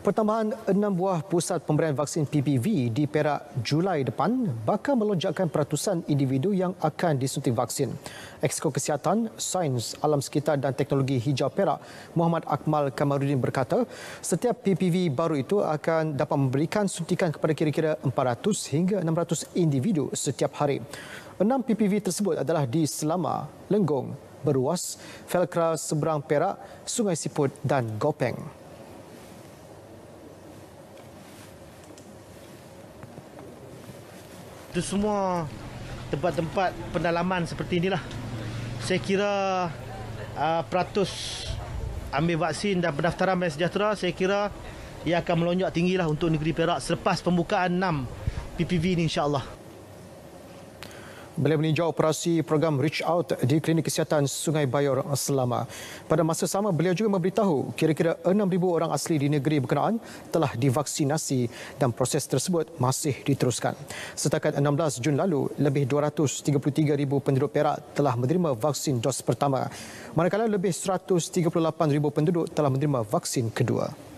Pertambahan enam buah pusat pemberian vaksin PPV di Perak Julai depan bakal melonjakkan peratusan individu yang akan disuntik vaksin. Exko Kesihatan, Sains, Alam Sekitar dan Teknologi Hijau Perak, Muhammad Akmal Kamarudin berkata, setiap PPV baru itu akan dapat memberikan suntikan kepada kira-kira 400 hingga 600 individu setiap hari. Enam PPV tersebut adalah di Selama, Lenggong, Beruas, Felkra, Seberang Perak, Sungai Siput dan Gopeng. Itu semua tempat-tempat pendalaman seperti inilah. Saya kira uh, peratus ambil vaksin dan pendaftaran Mas Sejahtera, saya kira ia akan melonjak tinggilah untuk negeri Perak selepas pembukaan 6 PPV ini insya-Allah beliau meninjau operasi program Reach Out di Klinik Kesihatan Sungai Bayor Selama. Pada masa sama, beliau juga memberitahu kira-kira 6,000 orang asli di negeri berkenaan telah divaksinasi dan proses tersebut masih diteruskan. Setakat 16 Jun lalu, lebih 233,000 penduduk Perak telah menerima vaksin dos pertama. Manakala lebih 138,000 penduduk telah menerima vaksin kedua.